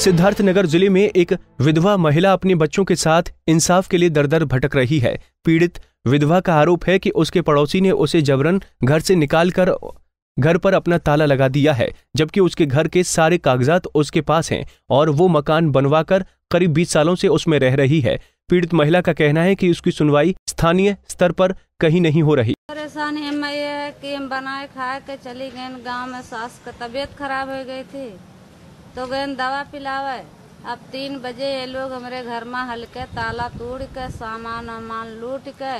सिद्धार्थ नगर जिले में एक विधवा महिला अपने बच्चों के साथ इंसाफ के लिए दर दर भटक रही है पीड़ित विधवा का आरोप है कि उसके पड़ोसी ने उसे जबरन घर से निकालकर घर पर अपना ताला लगा दिया है जबकि उसके घर के सारे कागजात उसके पास हैं और वो मकान बनवाकर करीब बीस सालों से उसमें रह रही है पीड़ित महिला का कहना है कि उसकी सुनवाई स्थानीय स्तर पर कहीं नहीं हो रही परेशानी हमें यह है कि हम बनाए खाए के चली गए गांव में सास का तबीयत खराब हो गई थी तो गए दवा पिलावे अब तीन बजे ये लोग हमारे घर में हल्के ताला तोड़ के सामान वामान लूट के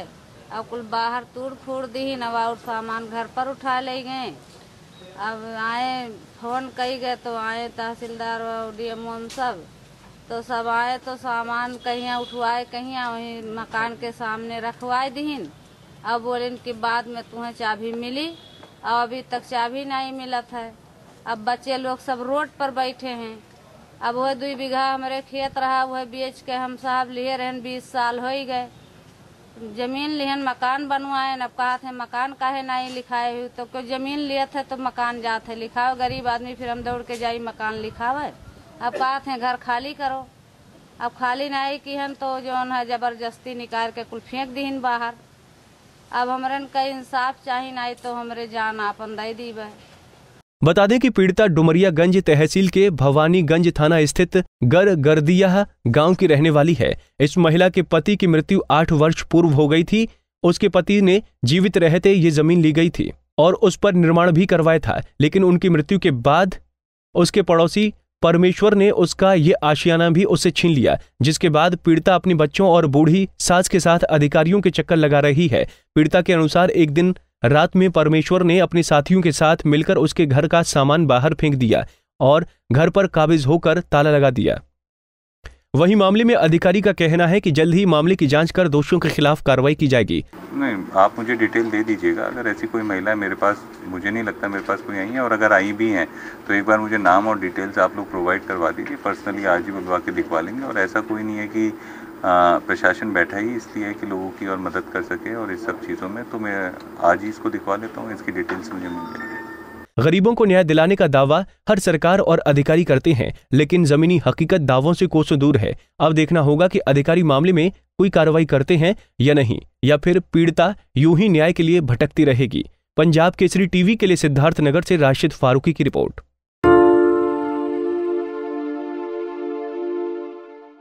और कुल बाहर तोड़ फोड़ दी नवा और सामान घर पर उठा ले गए अब आए फोन कही गए तो आए तहसीलदार और डी एम सब तो सब आए तो सामान कहीं उठवाए कहीं वहीं मकान के सामने रखवाए दीन अब बोलिन कि बाद में तुम्हें चाबी मिली और अभी तक चाबी नहीं मिलत है अब बच्चे लोग सब रोड पर बैठे हैं अब वह दुई बीघा हमारे खेत रहा वह बेच के हम साहब लिए रहन बीस साल हो ही गए जमीन लिहन मकान बनवाए अब कहा थे मकान काहे नहीं लिखाए हुए तो कोई जमीन लिए थे तो मकान जाते लिखाओ गरीब आदमी फिर हम दौड़ के जाई मकान लिखावे अब कहा थे घर खाली करो अब खाली नहीं किहन तो जो है जबरदस्ती निकाल के कुल फेंक दीन बाहर अब हमारे का इंसाफ चाहे नहीं तो हमरे जान आपन दे दीबे बता दें कि पीड़िता डुमरियागंज तहसील के भवानीगंज थाना स्थित गर गर्दिया गांव की रहने वाली है इस महिला के पति की मृत्यु आठ वर्ष पूर्व हो गई थी उसके पति ने जीवित रहते ये जमीन ली गई थी और उस पर निर्माण भी करवाया था लेकिन उनकी मृत्यु के बाद उसके पड़ोसी परमेश्वर ने उसका ये आशियाना भी उससे छीन लिया जिसके बाद पीड़िता अपने बच्चों और बूढ़ी सास के साथ अधिकारियों के चक्कर लगा रही है पीड़िता के अनुसार एक दिन रात में परमेश्वर ने अपने साथियों के साथ मिलकर उसके घर का सामान बाहर फेंक दिया और घर पर काबिज होकर ताला लगा दिया वही मामले में अधिकारी का कहना है कि जल्द ही मामले की जांच कर दोषियों के खिलाफ कार्रवाई की जाएगी नहीं आप मुझे डिटेल दे दीजिएगा अगर ऐसी कोई महिला मेरे पास मुझे नहीं लगता मेरे पास कोई आई है और अगर आई भी है तो एक बार मुझे नाम और डिटेल्स आप लोग प्रोवाइड करवा दीजिए पर्सनली आज ही बुलवा के दिखवा लेंगे और ऐसा कोई नहीं है कि प्रशासन बैठा ही इसलिए है कि लोगों की और मदद कर सके और इस सब चीज़ों में तो मैं आज ही इसको दिखवा लेता हूँ इसकी डिटेल्स मुझे मिल जाएगी गरीबों को न्याय दिलाने का दावा हर सरकार और अधिकारी करते हैं लेकिन जमीनी हकीकत दावों से कोसों दूर है अब देखना होगा कि अधिकारी मामले में कोई कार्रवाई करते हैं या नहीं या फिर पीड़िता यूं ही न्याय के लिए भटकती रहेगी पंजाब केसरी टीवी के लिए सिद्धार्थ नगर से राशिद फारूकी की रिपोर्ट